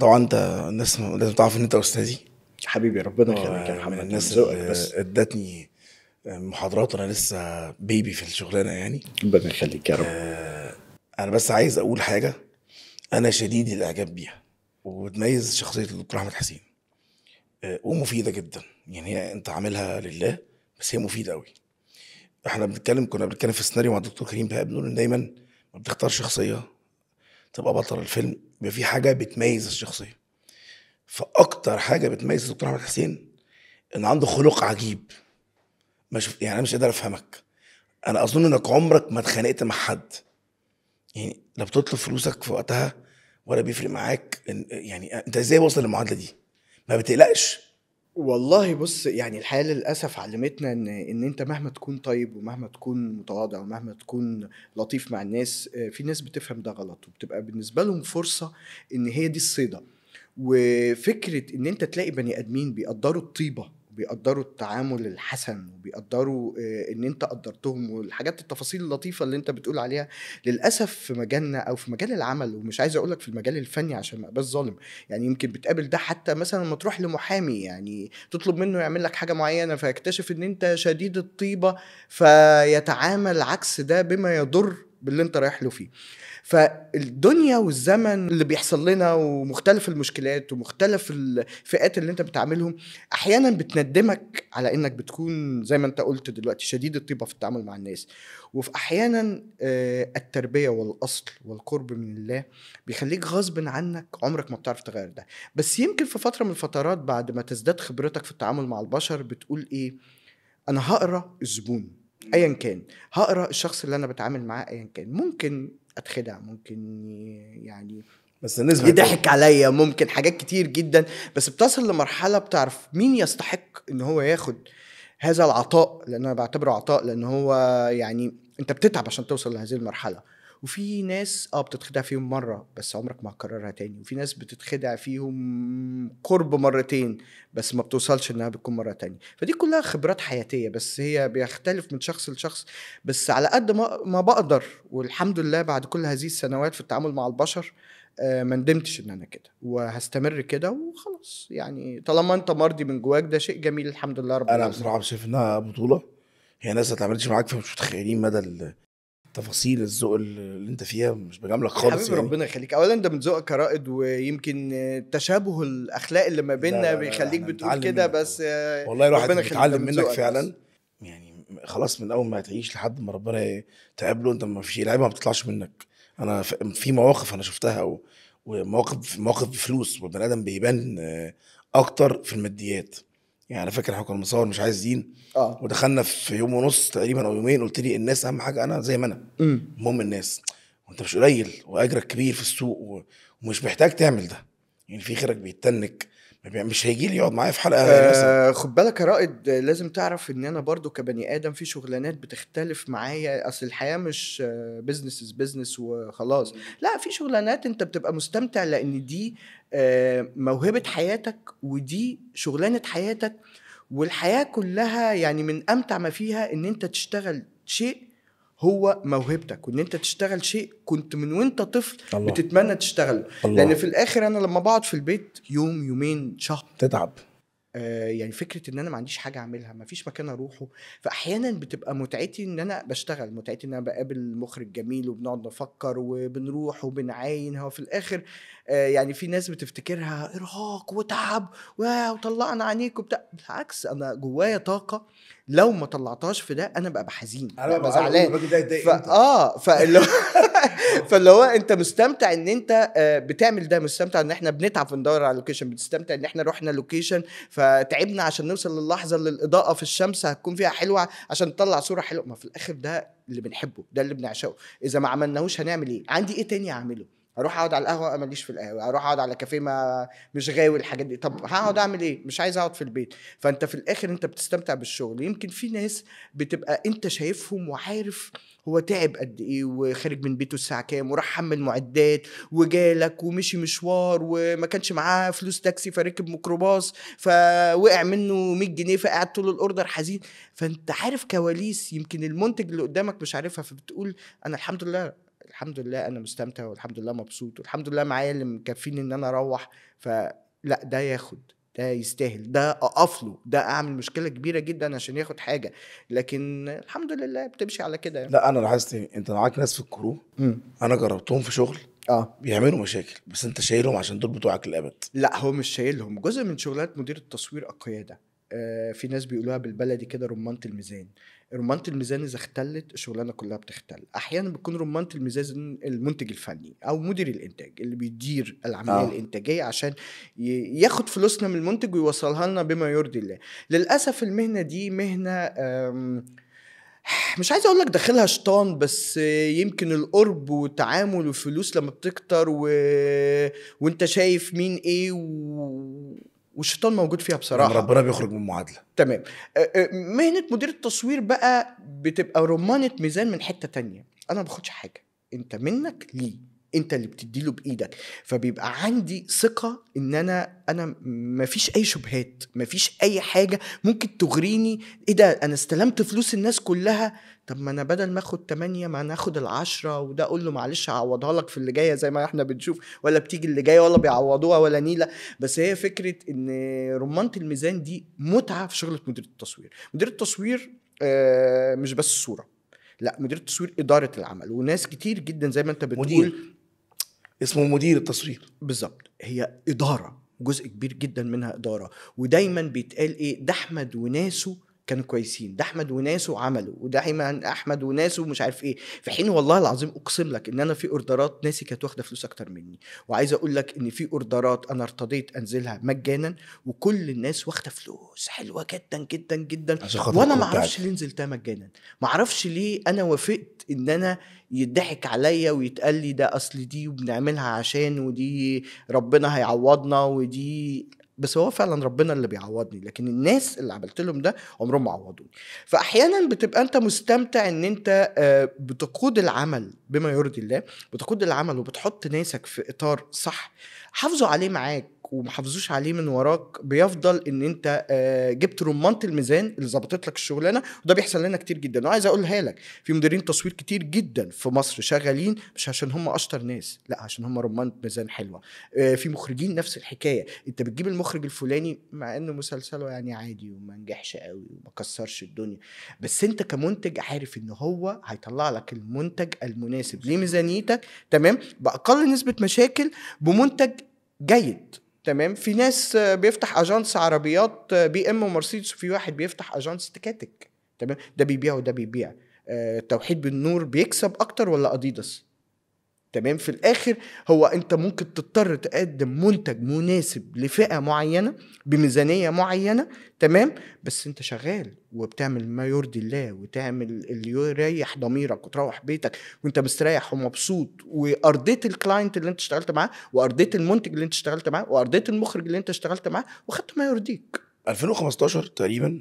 طبعا انت الناس لازم تعرف ان انت استاذي حبيبي ربنا يعني يخليك يا محمد الناس بس ادتني محاضرات وانا لسه بيبي في الشغلانه يعني ربنا يخليك يا رب آه انا بس عايز اقول حاجه انا شديد الاعجاب بيها وتميز شخصيه الدكتور احمد حسين آه ومفيده جدا يعني هي انت عاملها لله بس هي مفيده قوي احنا بنتكلم كنا بنتكلم في السيناريو مع الدكتور كريم بهاء بنقول ان دايما ما بتختار شخصيه تبقى بطل الفيلم يبقى في حاجه بتميز الشخصيه فاكتر حاجه بتميز الدكتور احمد حسين ان عنده خلق عجيب ما شفت يعني انا مش قادر افهمك انا اظن انك عمرك ما اتخانقت مع حد يعني لا بتطلب فلوسك في وقتها ولا بيفرق معاك يعني انت ازاي وصل للمعادله دي ما بتقلقش والله بص يعني الحياة للأسف علمتنا إن إن أنت مهما تكون طيب ومهما تكون متواضع ومهما تكون لطيف مع الناس آه، في ناس بتفهم ده غلط وبتبقى بالنسبة لهم فرصة إن هي دي الصيدة وفكرة إن أنت تلاقي بني آدمين بيقدروا الطيبة بيقدروا التعامل الحسن وبيقدروا آه، ان انت قدرتهم والحاجات التفاصيل اللطيفه اللي انت بتقول عليها للاسف في مجالنا او في مجال العمل ومش عايز اقول لك في المجال الفني عشان ما ابقاش ظالم يعني يمكن بتقابل ده حتى مثلا لما تروح لمحامي يعني تطلب منه يعمل لك حاجه معينه فيكتشف ان انت شديد الطيبه فيتعامل عكس ده بما يضر باللي انت رايح له فيه فالدنيا والزمن اللي بيحصل لنا ومختلف المشكلات ومختلف الفئات اللي انت بتعاملهم احيانا بتندمك على انك بتكون زي ما انت قلت دلوقتي شديد الطيبه في التعامل مع الناس وفي احيانا آه، التربيه والاصل والقرب من الله بيخليك غصب عنك عمرك ما بتعرف تغير ده بس يمكن في فتره من الفترات بعد ما تزداد خبرتك في التعامل مع البشر بتقول ايه انا هقرا الزبون ايا كان هقرا الشخص اللي انا بتعامل معاه ايا كان ممكن اتخدع ممكن يعني بس النسبة يضحك عليا ممكن حاجات كتير جدا بس بتصل لمرحلة بتعرف مين يستحق ان هو ياخد هذا العطاء لان انا بعتبره عطاء لان هو يعني انت بتتعب عشان توصل لهذه المرحلة وفي ناس اه بتتخدع فيهم مره بس عمرك ما هتكررها تاني وفي ناس بتتخدع فيهم قرب مرتين بس ما بتوصلش انها بتكون مره تانية فدي كلها خبرات حياتيه بس هي بيختلف من شخص لشخص بس على قد ما ما بقدر والحمد لله بعد كل هذه السنوات في التعامل مع البشر آه، ما ندمتش ان انا كده وهستمر كده وخلاص يعني طالما انت مرضي من جواك ده شيء جميل الحمد لله رب انا بصراحه شايف انها بطوله هي ناس ما اتعملتش معاك فمش متخيلين مدى تفاصيل الذوق اللي انت فيها مش بجاملك خالص حبيبي يعني. ربنا يخليك اولا انت من ذوقك كرائد ويمكن تشابه الاخلاق اللي ما بيننا بيخليك بتقول كده بس والله الواحد بيتعلم منك فعلا يعني خلاص من اول ما هتعيش لحد ما ربنا تقابله انت ما فيش لعيبه ما بتطلعش منك انا في مواقف انا شفتها ومواقف مواقف بفلوس والبني ادم بيبان آه، اكتر في الماديات يعني انا فاكر احنا كنا بنصور مش عايز دين اه ودخلنا في يوم ونص تقريبا او يومين قلت لي الناس اهم حاجه انا زي ما انا المهم الناس وانت مش قليل واجرك كبير في السوق و... ومش محتاج تعمل ده يعني في خيرك بيتنك مش هيجي لي يقعد معايا في حلقه آه خد بالك يا رائد لازم تعرف ان انا برضو كبني ادم في شغلانات بتختلف معايا اصل الحياه مش بزنس آه، بزنس وخلاص لا في شغلانات انت بتبقى مستمتع لان دي آه، موهبه حياتك ودي شغلانه حياتك والحياه كلها يعني من امتع ما فيها ان انت تشتغل شيء هو موهبتك وان انت تشتغل شيء كنت من وانت طفل الله. بتتمنى تشتغله الله. لان في الاخر انا لما بقعد في البيت يوم يومين شهر تتعب آه يعني فكره ان انا ما عنديش حاجه اعملها ما فيش مكان اروحه فاحيانا بتبقى متعتي ان انا بشتغل متعتي ان انا بقابل مخرج جميل وبنقعد نفكر وبنروح وبنعاين هو في الاخر آه، يعني في ناس بتفتكرها ارهاق وتعب وطلعنا عينيك وبتاع بالعكس انا جوايا طاقه لو ما طلعتهاش في ده انا بقى حزين انا بقى زعلان اه فاللي فاللي هو انت مستمتع ان انت آه، بتعمل ده مستمتع ان احنا بنتعب وندور على لوكيشن بتستمتع ان احنا رحنا لوكيشن فتعبنا عشان نوصل للحظه اللي الاضاءه في الشمس هتكون فيها حلوه عشان تطلع صوره حلوه ما في الاخر ده اللي بنحبه ده اللي بنعشقه اذا ما عملناهوش هنعمل ايه عندي ايه تاني اعمله اروح اقعد على القهوه ماليش في القهوه اروح اقعد على كافيه ما مش غاوي الحاجات دي طب هقعد اعمل ايه مش عايز اقعد في البيت فانت في الاخر انت بتستمتع بالشغل يمكن في ناس بتبقى انت شايفهم وعارف هو تعب قد ايه وخارج من بيته الساعه كام وراح حمل معدات وجالك ومشي مشوار وما كانش معاه فلوس تاكسي فركب ميكروباص فوقع منه 100 جنيه فقعد طول الاوردر حزين فانت عارف كواليس يمكن المنتج اللي قدامك مش عارفها فبتقول انا الحمد لله الحمد لله انا مستمتع والحمد لله مبسوط والحمد لله معايا اللي مكفيني ان انا اروح فلا ده ياخد ده يستاهل ده اقف له ده اعمل مشكله كبيره جدا عشان ياخد حاجه لكن الحمد لله بتمشي على كده يعني. لا انا لاحظت انت معاك ناس في الكرو مم. انا جربتهم في شغل اه بيعملوا مشاكل بس انت شايلهم عشان دول بتوعك للابد لا هو مش شايلهم جزء من شغلات مدير التصوير القياده آه، في ناس بيقولوها بالبلدي كده رمانه الميزان رمانه الميزان اذا اختلت الشغلانه كلها بتختل احيانا بتكون رمانه الميزان المنتج الفني او مدير الانتاج اللي بيدير العمليه آه. الانتاجيه عشان ياخد فلوسنا من المنتج ويوصلها لنا بما يرضي الله للاسف المهنه دي مهنه مش عايز اقول لك داخلها شيطان بس يمكن القرب والتعامل والفلوس لما بتكتر و... وانت شايف مين ايه و... والشيطان موجود فيها بصراحه ربنا بيخرج من المعادله تمام أه، أه، مهنه مدير التصوير بقى بتبقى رمانه ميزان من حته تانية انا ما باخدش حاجه انت منك ليه انت اللي بتديله بايدك فبيبقى عندي ثقه ان انا انا ما فيش اي شبهات ما فيش اي حاجه ممكن تغريني ايه ده انا استلمت فلوس الناس كلها طب ما انا بدل ما اخد 8 ما انا اخد العشرة وده اقول له معلش هعوضها لك في اللي جايه زي ما احنا بنشوف ولا بتيجي اللي جايه ولا بيعوضوها ولا نيله بس هي فكره ان رمانه الميزان دي متعه في شغله مدير التصوير مدير التصوير آه، مش بس صوره لا مدير التصوير اداره العمل وناس كتير جدا زي ما انت بتقول مدير. اسمه مدير التصوير بالظبط هي اداره جزء كبير جدا منها اداره ودايما بيتقال ايه ده احمد وناسه كانوا كويسين ده احمد وناسه عملوا وده احمد وناسه مش عارف ايه في حين والله العظيم اقسم لك ان انا في اوردرات ناسي كانت واخده فلوس اكتر مني وعايز اقول لك ان في اوردرات انا ارتضيت انزلها مجانا وكل الناس واخده فلوس حلوه جدا جدا جدا وانا ما اعرفش ليه نزلتها مجانا ما اعرفش ليه انا وافقت ان انا يضحك عليا ويتقال لي ده اصل دي وبنعملها عشان ودي ربنا هيعوضنا ودي بس هو فعلا ربنا اللي بيعوضني لكن الناس اللي عملت لهم ده عمرهم ما عوضوني فاحيانا بتبقى انت مستمتع ان انت آه، بتقود العمل بما يرضي الله بتقود العمل وبتحط ناسك في اطار صح حافظوا عليه معاك ومحافظوش عليه من وراك بيفضل ان انت آه، جبت رمانه الميزان اللي ظبطت لك الشغلانه وده بيحصل لنا كتير جدا وعايز اقولها لك في مديرين تصوير كتير جدا في مصر شغالين مش عشان هم اشطر ناس لا عشان هم رمانه ميزان حلوه آه، في مخرجين نفس الحكايه انت بتجيب المخرج الفلاني مع ان مسلسله يعني عادي وما نجحش قوي وما كسرش الدنيا بس انت كمنتج عارف ان هو هيطلع لك المنتج المناسب لميزانيتك تمام باقل نسبه مشاكل بمنتج جيد تمام في ناس بيفتح اجانس عربيات بي ام ومرسيدس وفي واحد بيفتح اجانس تكاتك تمام ده بيبيع وده بيبيع آه، توحيد بالنور بيكسب اكتر ولا اديداس تمام في الاخر هو انت ممكن تضطر تقدم منتج مناسب لفئه معينه بميزانيه معينه تمام بس انت شغال وبتعمل ما يرضي الله وتعمل اللي يريح ضميرك وتروح بيتك وانت مستريح ومبسوط وارضيت الكلاينت اللي انت اشتغلت معاه وارضيت المنتج اللي انت اشتغلت معاه وارضيت المخرج اللي انت اشتغلت معاه وخدت ما يرضيك 2015 تقريبا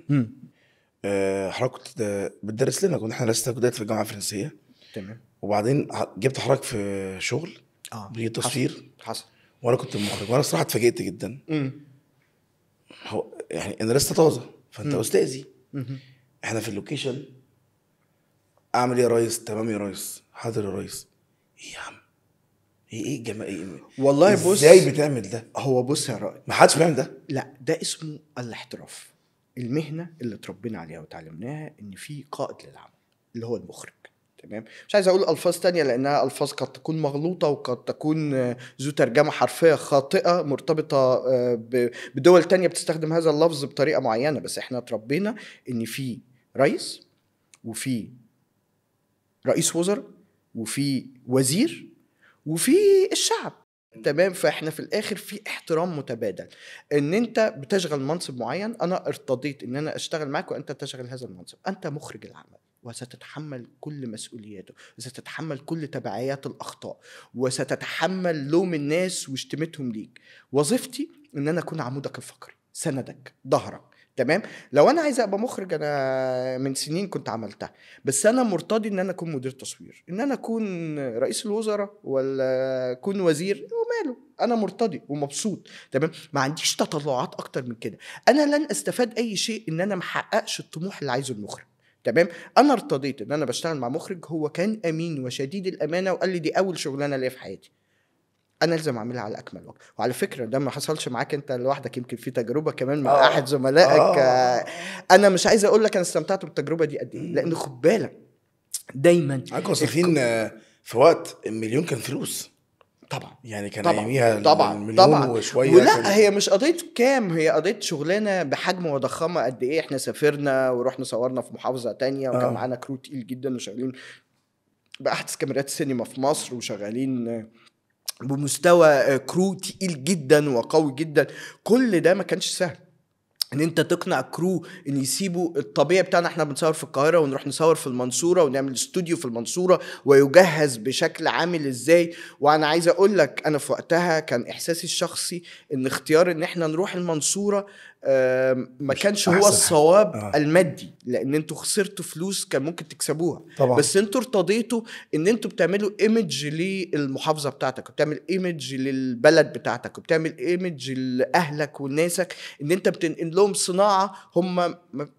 آه، حضرتك كنت آه، بتدرس لنا كنا احنا لسه في الجامعه الفرنسيه تمام وبعدين جبت حضرتك في شغل اه تصوير حصل وانا كنت المخرج وانا الصراحه اتفاجئت جدا امم هو يعني انا لسه طازه فانت مم. استاذي مم. احنا في اللوكيشن اعمل ايه يا ريس تمام يا ريس حاضر يا ريس ايه يا عم ايه ايه الجمال إيه،, إيه؟ والله إزاي بص ازاي بتعمل ده هو بص يا رائد ما حدش بيعمل ده لا ده اسمه الاحتراف المهنه اللي اتربينا عليها وتعلمناها ان في قائد للعمل اللي هو المخرج تمام مش عايز اقول الفاظ تانية لانها الفاظ قد تكون مغلوطه وقد تكون ذو ترجمه حرفيه خاطئه مرتبطه آه، بدول تانية بتستخدم هذا اللفظ بطريقه معينه بس احنا اتربينا ان في رئيس وفي رئيس وزراء وفي وزير وفي الشعب تمام فاحنا في الاخر في احترام متبادل ان انت بتشغل منصب معين انا ارتضيت ان انا اشتغل معاك وانت تشغل هذا المنصب انت مخرج العمل وستتحمل كل مسؤولياته وستتحمل كل تبعيات الأخطاء وستتحمل لوم الناس واشتمتهم ليك وظيفتي إن أنا أكون عمودك الفقري سندك ظهرك تمام لو انا عايز ابقى مخرج انا من سنين كنت عملتها بس انا مرتضي ان انا اكون مدير تصوير ان انا اكون رئيس الوزراء ولا اكون وزير وماله انا مرتضي ومبسوط تمام ما عنديش تطلعات اكتر من كده انا لن استفاد اي شيء ان انا محققش الطموح اللي عايزه المخرج تمام انا ارتضيت ان انا بشتغل مع مخرج هو كان امين وشديد الامانه وقال لي دي اول شغلانه ليا في حياتي انا لازم اعملها على اكمل وجه وعلى فكره ده ما حصلش معاك انت لوحدك يمكن في تجربه كمان مع أوه. احد زملائك أوه. انا مش عايز اقول لك انا استمتعت بالتجربه دي قد ايه لان خد بالك دايما عندكم واصلين آه، في وقت المليون كان فلوس طبعا يعني كان طبعا اياميها طبعا مليون طبعا وشويه ولا كان... هي مش قضيه كام هي قضيه شغلانه بحجم وضخامه قد ايه احنا سافرنا ورحنا صورنا في محافظه تانية وكان آه. معانا كرو تقيل جدا وشغالين باحدث كاميرات السينما في مصر وشغالين بمستوى كرو تقيل جدا وقوي جدا كل ده ما كانش سهل ان انت تقنع كرو ان يسيبوا الطبيعي بتاعنا احنا بنصور في القاهره ونروح نصور في المنصوره ونعمل استوديو في المنصوره ويجهز بشكل عامل ازاي وانا عايز اقول لك انا في وقتها كان احساسي الشخصي ان اختيار ان احنا نروح المنصوره ما كانش هو الصواب آه. المادي لان انتوا خسرتوا فلوس كان ممكن تكسبوها طبعا. بس انتوا ارتضيتوا ان انتوا بتعملوا ايمج للمحافظه بتاعتك وبتعمل ايمج للبلد بتاعتك وبتعمل ايمج لاهلك وناسك ان انت بتنقل لهم صناعه هم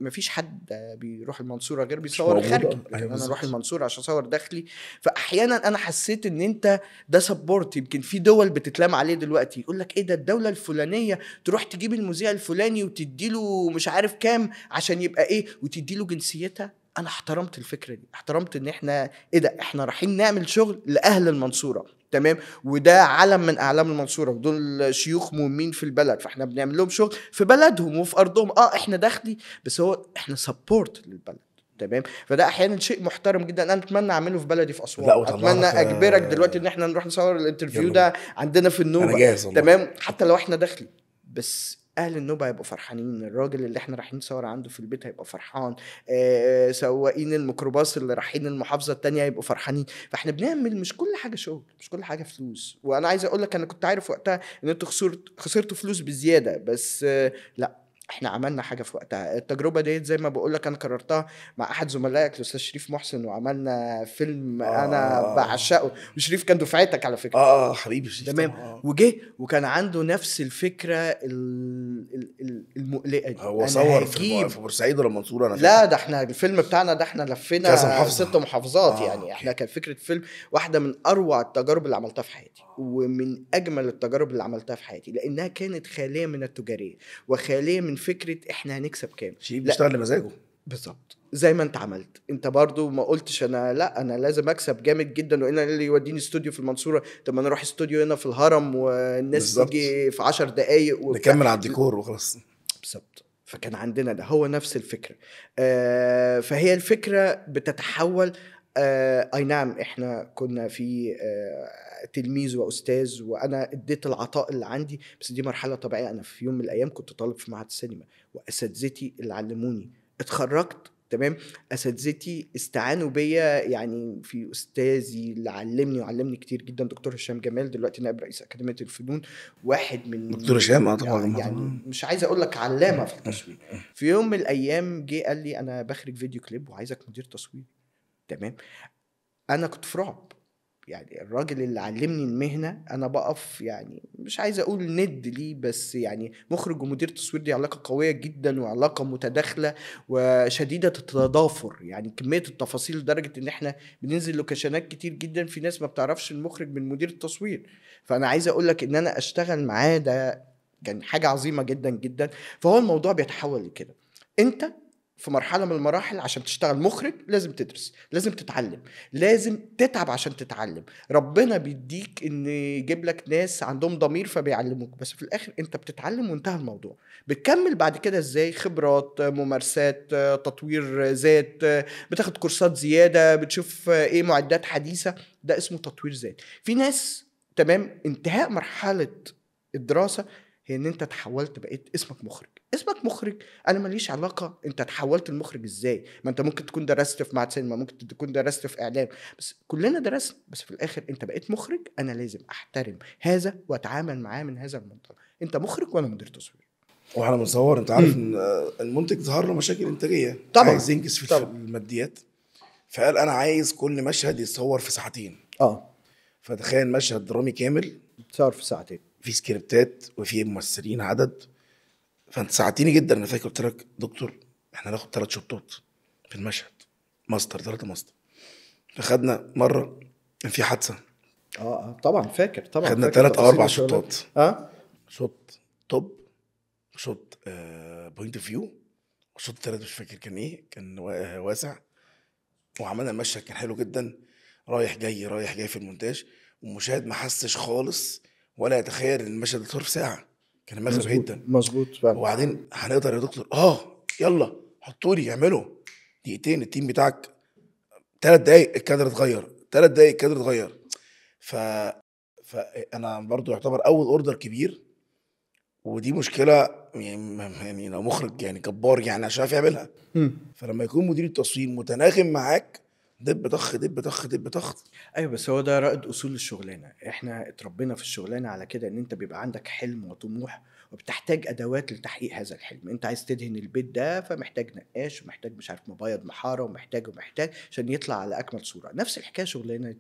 ما فيش حد بيروح المنصوره غير بيصور خارجي أيوة يعني انا اروح المنصوره عشان اصور داخلي فاحيانا انا حسيت ان انت ده سبورت يمكن في دول بتتلام عليه دلوقتي يقول لك ايه ده الدوله الفلانيه تروح تجيب المذيع الفلاني الفلاني وتدي له مش عارف كام عشان يبقى ايه وتدي له جنسيتها انا احترمت الفكره دي احترمت ان احنا ايه ده احنا رايحين نعمل شغل لاهل المنصوره تمام وده علم من اعلام المنصوره ودول شيوخ مهمين في البلد فاحنا بنعمل لهم شغل في بلدهم وفي ارضهم اه احنا داخلي بس هو احنا سبورت للبلد تمام فده احيانا شيء محترم جدا انا اتمنى اعمله في بلدي في اسوان اتمنى اجبرك دلوقتي ان احنا نروح نصور الانترفيو ده عندنا في النوبه تمام حتى لو احنا داخلي بس اهل النوبه هيبقوا فرحانين الراجل اللي احنا رايحين نصور عنده في البيت هيبقى فرحان آه، آه، سواقين الميكروباص اللي رايحين المحافظه التانية هيبقوا فرحانين فاحنا بنعمل مش كل حاجه شغل مش كل حاجه فلوس وانا عايز اقول لك انا كنت عارف وقتها ان انتوا خسرت خسرتوا فلوس بزياده بس آه، لا احنا عملنا حاجه في وقتها التجربه ديت زي ما بقول لك انا كررتها مع احد زملائك الاستاذ شريف محسن وعملنا فيلم آه. انا آه، آه. بعشقه وشريف كان دفعتك على فكره اه, آه، حبيبي شريف تمام آه. وجه وكان عنده نفس الفكره المقلقه دي هو صور في, في بورسعيد ولا منصور انا لا ده احنا الفيلم بتاعنا ده احنا لفينا ست محافظات آه. يعني احنا كان فكره فيلم واحده من اروع التجارب اللي عملتها في حياتي ومن اجمل التجارب اللي عملتها في حياتي لانها كانت خاليه من التجاريه وخاليه من فكره احنا هنكسب كام شيء بيشتغل لمزاجه بالظبط زي ما انت عملت انت برضو ما قلتش انا لا انا لازم اكسب جامد جدا وانا اللي يوديني استوديو في المنصوره طب ما انا اروح استوديو هنا في الهرم والناس تيجي في 10 دقائق نكمل على الديكور وخلاص بالظبط فكان عندنا ده هو نفس الفكره آه فهي الفكره بتتحول آه اي نعم احنا كنا في آه تلميذ واستاذ وانا اديت العطاء اللي عندي بس دي مرحله طبيعيه انا في يوم من الايام كنت طالب في معهد السينما واساتذتي اللي علموني اتخرجت تمام اساتذتي استعانوا بيا يعني في استاذي اللي علمني وعلمني كتير جدا دكتور هشام جمال دلوقتي نائب رئيس اكاديميه الفنون واحد من دكتور هشام اه طبعا يعني, آه يعني مش عايز اقول لك علامه في آه، التصوير آه. في يوم من الايام جه قال لي انا بخرج فيديو كليب وعايزك مدير تصوير تمام انا كنت في رعب يعني الراجل اللي علمني المهنه انا بقف يعني مش عايز اقول ند ليه بس يعني مخرج ومدير تصوير دي علاقه قويه جدا وعلاقه متداخله وشديده التضافر يعني كميه التفاصيل لدرجه ان احنا بننزل لوكيشنات كتير جدا في ناس ما بتعرفش المخرج من مدير التصوير فانا عايز اقول لك ان انا اشتغل معاه ده كان حاجه عظيمه جدا جدا فهو الموضوع بيتحول لكده انت في مرحله من المراحل عشان تشتغل مخرج لازم تدرس لازم تتعلم لازم تتعب عشان تتعلم ربنا بيديك ان يجيب لك ناس عندهم ضمير فبيعلموك بس في الاخر انت بتتعلم وانتهى الموضوع بتكمل بعد كده ازاي خبرات ممارسات تطوير ذات بتاخد كورسات زياده بتشوف ايه معدات حديثه ده اسمه تطوير ذات في ناس تمام انتهاء مرحله الدراسه هي ان انت تحولت بقيت اسمك مخرج اسمك مخرج انا ماليش علاقه انت تحولت المخرج ازاي ما انت ممكن تكون درست في معهد سينما ممكن تكون درست في اعلام بس كلنا درسنا بس في الاخر انت بقيت مخرج انا لازم احترم هذا واتعامل معاه من هذا المنطلق انت مخرج وانا مدير تصوير واحنا بنصور انت عارف ان المنتج ظهر له مشاكل انتاجيه طبعا عايز ينجز في طبعًا. الماديات فقال انا عايز كل مشهد يتصور في ساعتين اه فتخيل مشهد درامي كامل يتصور في ساعتين في سكريبتات وفي ممثلين عدد فانت ساعدتني جدا انا فاكر قلت لك دكتور احنا هناخد ثلاث شطات في المشهد ماستر ثلاثه ماستر فخدنا مره كان في حادثه اه, آه، طبعا فاكر طبعا خدنا ثلاث او اربع شطات اه شوط توب شوط آه بوينت اوف فيو وشط ثلاث مش فاكر كان ايه كان آه، واسع وعملنا المشهد كان حلو جدا رايح جاي رايح جاي في المونتاج والمشاهد ما حسش خالص ولا يتخيل ان المشهد ده طول ساعه كان المكسب جدا مظبوط وبعدين هنقدر يا دكتور اه يلا حطوا لي اعملوا دقيقتين التيم بتاعك ثلاث دقايق الكادر اتغير ثلاث دقايق الكادر اتغير ف فانا برضو يعتبر اول اوردر كبير ودي مشكله يعني يعني مخرج يعني جبار يعني عشان يعرف يعملها فلما يكون مدير التصوير متناغم معاك دب طخ دب طخ دب طخ ايوه بس هو ده رائد اصول الشغلانه احنا اتربينا في الشغلانه على كده ان انت بيبقى عندك حلم وطموح وبتحتاج ادوات لتحقيق هذا الحلم انت عايز تدهن البيت ده فمحتاج نقاش ومحتاج مش عارف مبيض محاره ومحتاج ومحتاج عشان يطلع على اكمل صوره نفس الحكايه شغلانه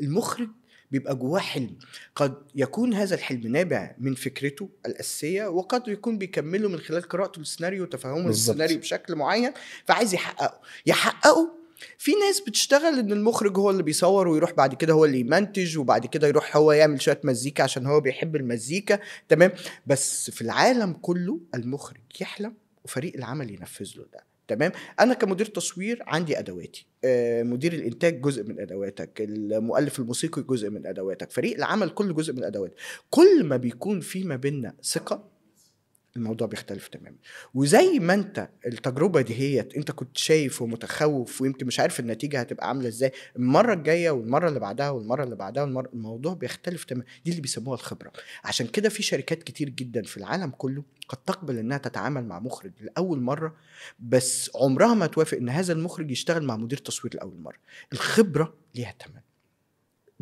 المخرج بيبقى جواه حلم قد يكون هذا الحلم نابع من فكرته الأساسية وقد يكون بيكمله من خلال قراءته للسيناريو وتفهمه للسيناريو بشكل معين فعايز يحققه يحققه في ناس بتشتغل ان المخرج هو اللي بيصور ويروح بعد كده هو اللي يمنتج وبعد كده يروح هو يعمل شويه مزيكا عشان هو بيحب المزيكا تمام بس في العالم كله المخرج يحلم وفريق العمل ينفذ له ده تمام انا كمدير تصوير عندي ادواتي آه، مدير الانتاج جزء من ادواتك المؤلف الموسيقي جزء من ادواتك فريق العمل كل جزء من ادواتك كل ما بيكون في ما بيننا ثقه الموضوع بيختلف تماما وزي ما انت التجربه دي هي انت كنت شايف ومتخوف ويمكن مش عارف النتيجه هتبقى عامله ازاي المره الجايه والمره اللي بعدها والمره اللي بعدها والمرة الموضوع بيختلف تماما دي اللي بيسموها الخبره عشان كده في شركات كتير جدا في العالم كله قد تقبل انها تتعامل مع مخرج لاول مره بس عمرها ما توافق ان هذا المخرج يشتغل مع مدير تصوير لاول مره الخبره ليها ثمن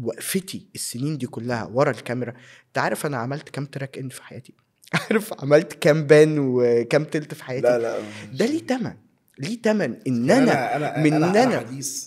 وقفتي السنين دي كلها ورا الكاميرا انت عارف انا عملت كام تراك ان في حياتي عارف عملت كام بان وكام تلت في حياتي لا لا ده ليه تمن ليه تمن ان انا, أنا, أنا من أنا, أنا, أنا حديث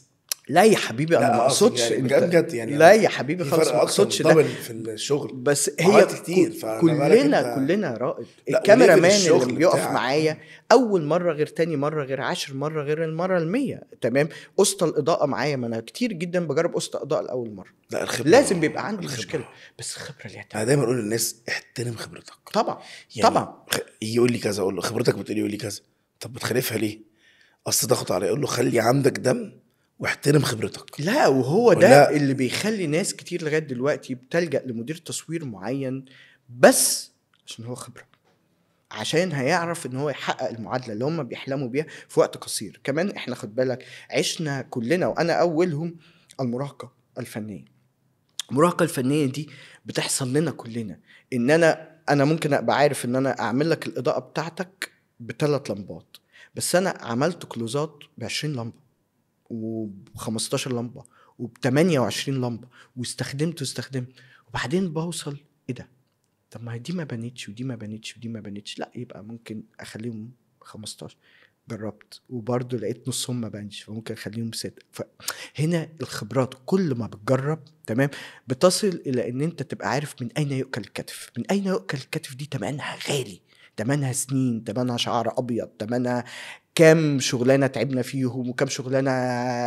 لا يا حبيبي انا ما اقصدش يعني بجد بجد يعني لا يا حبيبي خالص ما اقصدش ده في الشغل بس هي كتير كلنا كلنا رائد الكاميرا مان اللي بيقف معايا اول مره غير تاني مره غير عشر مره غير المره المية تمام قسط الاضاءه معايا ما انا كتير جدا بجرب قسط اضاءه لاول مره لا الخبرة لازم بيبقى عندي مشكله بس الخبره اللي انا دايما اقول للناس احترم خبرتك طبعا يعني طبعا يقول لي كذا اقول له خبرتك بتقول لي كذا طب بتخالفها ليه؟ اصل تاخد عليا اقول له خلي عندك دم واحترم خبرتك لا وهو ده لا. اللي بيخلي ناس كتير لغايه دلوقتي بتلجا لمدير تصوير معين بس عشان هو خبره عشان هيعرف ان هو يحقق المعادله اللي هم بيحلموا بيها في وقت قصير كمان احنا خد بالك عشنا كلنا وانا اولهم المراهقه الفنيه المراهقه الفنيه دي بتحصل لنا كلنا ان انا انا ممكن ابقى عارف ان انا اعمل لك الاضاءه بتاعتك بثلاث لمبات بس انا عملت كلوزات ب 20 لمبه وب 15 لمبه وب 28 لمبه واستخدمت واستخدمت وبعدين بوصل ايه ده؟ طب ما دي ما بنتش ودي ما بنتش ودي ما بنتش لا يبقى ممكن اخليهم 15 جربت وبرده لقيت نصهم ما بانش فممكن اخليهم ستة فهنا الخبرات كل ما بتجرب تمام بتصل الى ان انت تبقى عارف من اين يؤكل الكتف من اين يؤكل الكتف دي تمنها غالي تمنها سنين تمنها شعر ابيض تمنها كام شغلانه تعبنا فيهم وكام شغلانه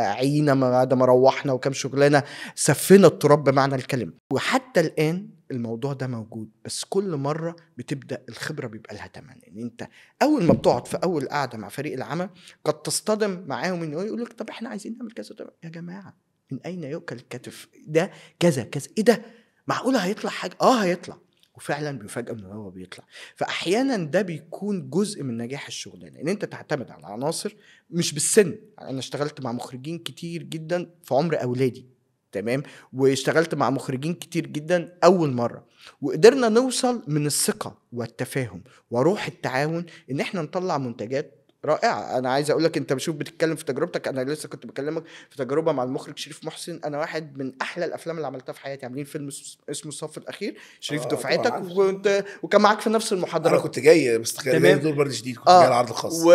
عينا بعد ما روحنا وكام شغلانه سفنا التراب بمعنى الكلمه وحتى الان الموضوع ده موجود بس كل مره بتبدا الخبره بيبقى لها ثمن ان يعني انت اول ما بتقعد في اول قعده مع فريق العمل قد تصطدم معاهم ان يقول لك طب احنا عايزين نعمل كذا طب يا جماعه من اين يؤكل الكتف ده كذا كذا ايه ده معقوله هيطلع حاجه اه هيطلع وفعلا بيفاجئ من هو بيطلع فاحيانا ده بيكون جزء من نجاح الشغلانه ان انت تعتمد على عناصر مش بالسن انا اشتغلت مع مخرجين كتير جدا في عمر اولادي تمام واشتغلت مع مخرجين كتير جدا اول مره وقدرنا نوصل من الثقه والتفاهم وروح التعاون ان احنا نطلع منتجات رائعه انا عايز اقول لك انت بشوف بتتكلم في تجربتك انا لسه كنت بكلمك في تجربه مع المخرج شريف محسن انا واحد من احلى الافلام اللي عملتها في حياتي عاملين فيلم اسمه الصف الاخير شريف آه دفعتك وانت وكان معاك في نفس المحاضره انا كنت جاي بس كان دور برد جديد كنت آه جاي العرض الخاص و...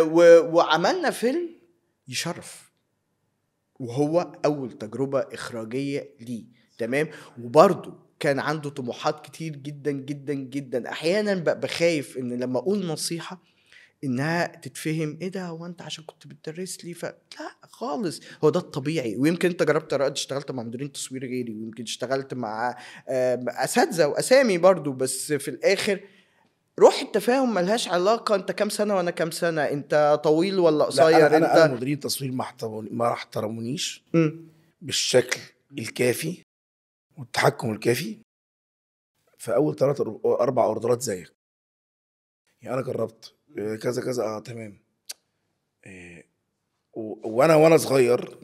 و... وعملنا فيلم يشرف وهو اول تجربه اخراجيه ليه تمام وبرضه كان عنده طموحات كتير جدا جدا جدا احيانا بخايف ان لما اقول نصيحه انها تتفهم ايه ده هو انت عشان كنت بتدرس لي ف لا خالص هو ده الطبيعي ويمكن انت جربت اشتغلت مع مديرين تصوير غيري ويمكن اشتغلت مع اساتذه واسامي برضو بس في الاخر روح التفاهم ملهاش علاقه انت كام سنه وانا كام سنه انت طويل ولا قصير لا أنا, انا مديرين التصوير ما ما احترمونيش بالشكل الكافي والتحكم الكافي في اول ثلاث اربع اوردرات زيك يعني انا جربت آه، كذا كذا اه تمام إيه وانا وانا صغير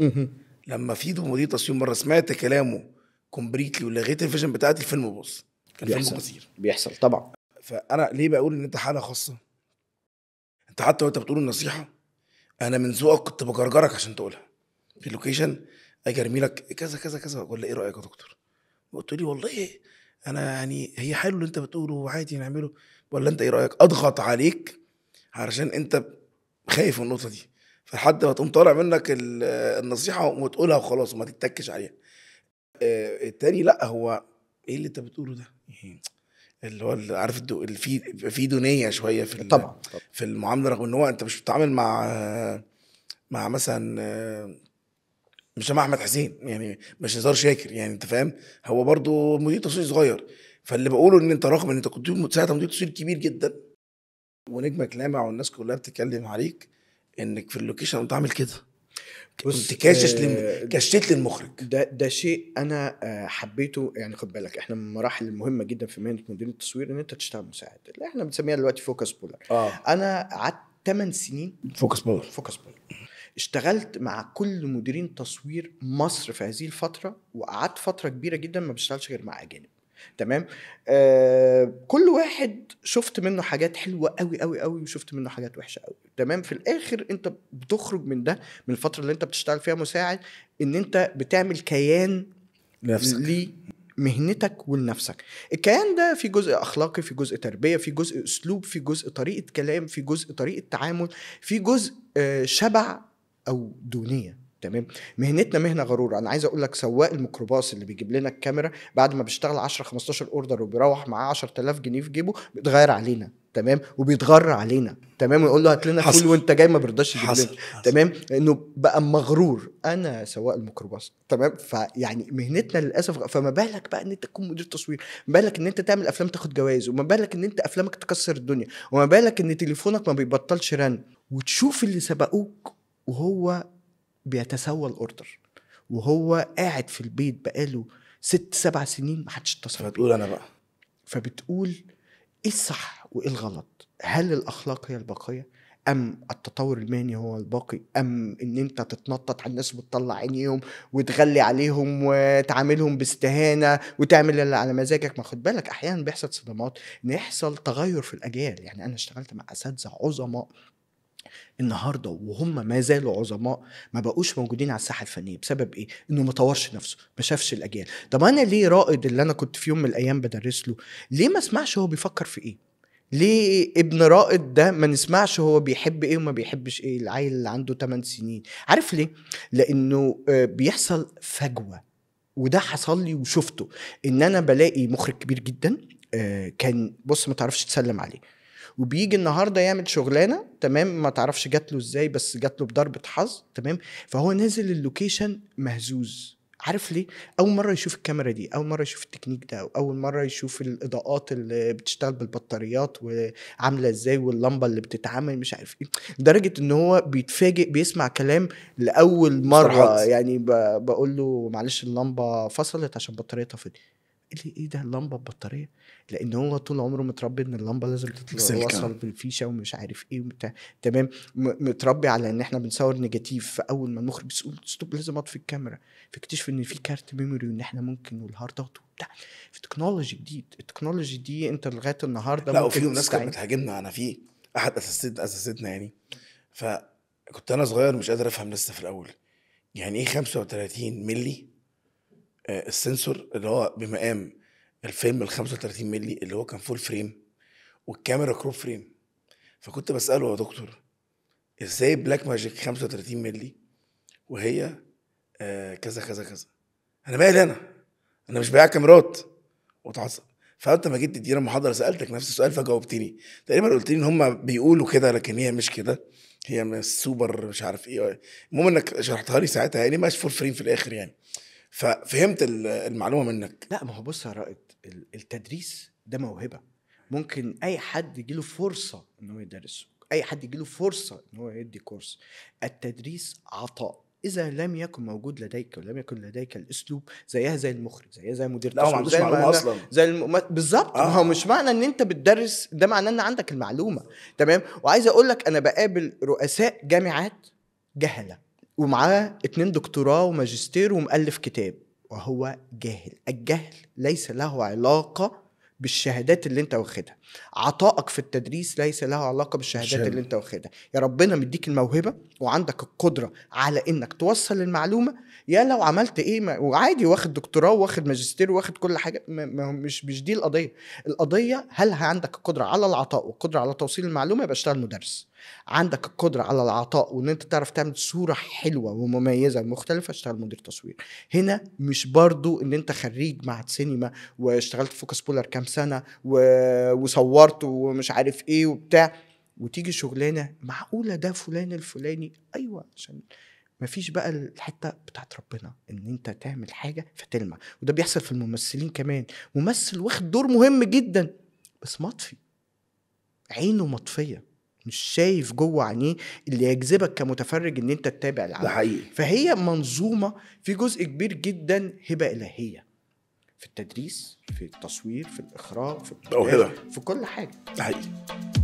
لما في مدير تصوير مره سمعت كلامه كومبليتلي ولغيت الفيجن بتاعتي الفيلم بص كان بيحصل. فيلم قصير بيحصل طبعا فانا ليه بقول ان انت حاله خاصه انت حتى وانت بتقول النصيحه انا من ذوقك كنت بجرجرك عشان تقولها في اللوكيشن اجي ارمي لك كذا كذا كذا ولا ايه رايك يا دكتور قلت لي والله انا يعني هي حلو اللي انت بتقوله وعادي نعمله ولا انت ايه رايك اضغط عليك علشان انت خايف من النقطه دي فلحد ما تقوم طالع منك النصيحه وتقولها وخلاص وما تتكش عليها آه، التاني لا هو ايه اللي انت بتقوله ده يعني اللي هو عارف الدو... في في دونيه شويه في طبعا في المعامله رغم ان هو انت مش بتتعامل مع مع مثلا مش مع احمد حسين يعني مش نزار شاكر يعني انت فاهم هو برضو مدير تصوير صغير فاللي بقوله ان انت رغم ان انت كنت ساعتها مدير تصوير كبير جدا ونجمك لامع والناس كلها بتتكلم عليك انك في اللوكيشن انت عامل كده كنت كاشش آه كشيت للمخرج ده ده شيء انا آه، حبيته يعني خد بالك احنا من المراحل المهمه جدا في مهنه مدير التصوير ان انت تشتغل مساعد اللي احنا بنسميها دلوقتي فوكس بولر آه. انا قعدت 8 سنين فوكس بولر فوكس بولر اشتغلت مع كل مديرين تصوير مصر في هذه الفتره وقعدت فتره كبيره جدا ما بشتغلش غير مع اجانب تمام آه كل واحد شفت منه حاجات حلوه قوي قوي قوي وشفت منه حاجات وحشه قوي تمام في الاخر انت بتخرج من ده من الفتره اللي انت بتشتغل فيها مساعد ان انت بتعمل كيان لنفسك مهنتك ولنفسك الكيان ده في جزء اخلاقي في جزء تربيه في جزء اسلوب في جزء طريقه كلام في جزء طريقه تعامل في جزء آه، شبع او دونيه تمام مهنتنا مهنه غروره انا عايز اقول لك سواق الميكروباص اللي بيجيب لنا الكاميرا بعد ما بيشتغل 10 15 اوردر وبيروح معاه 10000 جنيه في جيبه بيتغير علينا تمام وبيتغر علينا تمام ويقول له هات لنا فول وانت جاي ما بيرضاش يجيب لنا تمام انه بقى مغرور انا سواق الميكروباص تمام فيعني مهنتنا للاسف فما بالك بقى ان انت تكون مدير تصوير ما بالك ان انت تعمل افلام تاخد جوائز وما بالك ان انت افلامك تكسر الدنيا وما بالك ان تليفونك ما بيبطلش رن وتشوف اللي سبقوك وهو بيتسوى الاوردر وهو قاعد في البيت بقاله ست سبع سنين ما حدش اتصل فبتقول انا بقى فبتقول ايه الصح وايه الغلط هل الاخلاق هي الباقيه ام التطور المهني هو الباقي ام ان انت تتنطط على الناس وتطلع عينيهم وتغلي عليهم وتعاملهم باستهانه وتعمل اللي على مزاجك ما خد بالك احيانا بيحصل صدمات ان يحصل تغير في الاجيال يعني انا اشتغلت مع اساتذه عظماء النهارده وهم ما زالوا عظماء ما بقوش موجودين على الساحه الفنيه بسبب ايه؟ انه ما طورش نفسه ما شافش الاجيال طب انا ليه رائد اللي انا كنت في يوم من الايام بدرس له ليه ما اسمعش هو بيفكر في ايه؟ ليه ابن رائد ده ما نسمعش هو بيحب ايه وما بيحبش ايه العيل اللي عنده 8 سنين عارف ليه لانه آه، بيحصل فجوه وده حصل لي وشفته ان انا بلاقي مخرج كبير جدا آه، كان بص ما تعرفش تسلم عليه وبيجي النهارده يعمل شغلانه تمام ما تعرفش جات له ازاي بس جات له بضربه حظ تمام فهو نازل اللوكيشن مهزوز عارف ليه اول مره يشوف الكاميرا دي اول مره يشوف التكنيك ده اول مره يشوف الاضاءات اللي بتشتغل بالبطاريات وعامله ازاي واللمبه اللي بتتعامل مش عارف ايه لدرجه ان هو بيتفاجئ بيسمع كلام لاول مره يعني بقول له معلش اللمبه فصلت عشان بطاريتها فضيت لي ايه ده اللمبه ببطاريه لان هو طول عمره متربي ان اللمبه لازم تتوصل بالفيشه ومش عارف ايه وبتاع تمام متربي على ان احنا بنصور نيجاتيف فاول ما المخرج بيقول ستوب لازم اطفي الكاميرا فاكتشف ان في كارت ميموري وان احنا ممكن والهاردات وبتاع في تكنولوجي جديد التكنولوجي دي انت لغايه النهارده لا وفي ناس كانت بتهاجمنا انا في احد اساتذه اساتذتنا يعني فكنت انا صغير مش قادر افهم لسه في الاول يعني ايه 35 مللي آه، السنسور اللي هو بمقام الفيلم ال 35 مللي اللي هو كان فول فريم والكاميرا كروب فريم فكنت بساله يا دكتور ازاي بلاك ماجيك 35 مللي وهي آه كذا كذا كذا انا مالي انا انا مش بايع كاميرات واتعصب فانت ما جيت تدينا محاضره سالتك نفس السؤال فجاوبتني تقريبا قلت لي ان هم بيقولوا كده لكن هي مش كده هي سوبر مش عارف ايه المهم انك شرحتها لي ساعتها يعني ماشي فور فريم في الاخر يعني ففهمت المعلومه منك لا ما هو بص يا رائد التدريس ده موهبه ممكن اي حد يجيله فرصه ان هو يدرس اي حد يجيله فرصه ان هو يدي كورس التدريس عطاء اذا لم يكن موجود لديك ولم يكن لديك الاسلوب زيها زي المخرج زيها زي مدير لا ما عندوش معلومه اصلا زي الم... بالظبط آه. ما هو آه. مش معنى ان انت بتدرس ده معناه ان عندك المعلومه تمام وعايز اقول لك انا بقابل رؤساء جامعات جهله ومعاه اتنين دكتوراه وماجستير ومؤلف كتاب وهو جاهل الجهل ليس له علاقة بالشهادات اللي انت واخدها عطائك في التدريس ليس له علاقة بالشهادات شهر. اللي انت واخدها يا ربنا مديك الموهبة وعندك القدرة على انك توصل المعلومة يا لو عملت ايه ما وعادي واخد دكتوراه واخد ماجستير واخد كل حاجة ما مش مش دي القضية القضية هل عندك القدرة على العطاء والقدرة على توصيل المعلومة يبقى اشتغل مدرس عندك القدره على العطاء وان انت تعرف تعمل صوره حلوه ومميزه ومختلفه اشتغل مدير تصوير هنا مش برضو ان انت خريج معهد سينما واشتغلت في فوكس بولر كام سنه و... وصورت ومش عارف ايه وبتاع وتيجي شغلانه معقوله ده فلان الفلاني ايوه عشان مفيش بقى الحته بتاعت ربنا ان انت تعمل حاجه فتلمع وده بيحصل في الممثلين كمان ممثل واخد دور مهم جدا بس مطفي عينه مطفيه مش شايف جوه عينيه اللي يجذبك كمتفرج ان انت تتابع العمل ده حقيقي فهي منظومه في جزء كبير جدا هبه الهيه في التدريس في التصوير في الاخراج في في كل حاجه ده حقيقي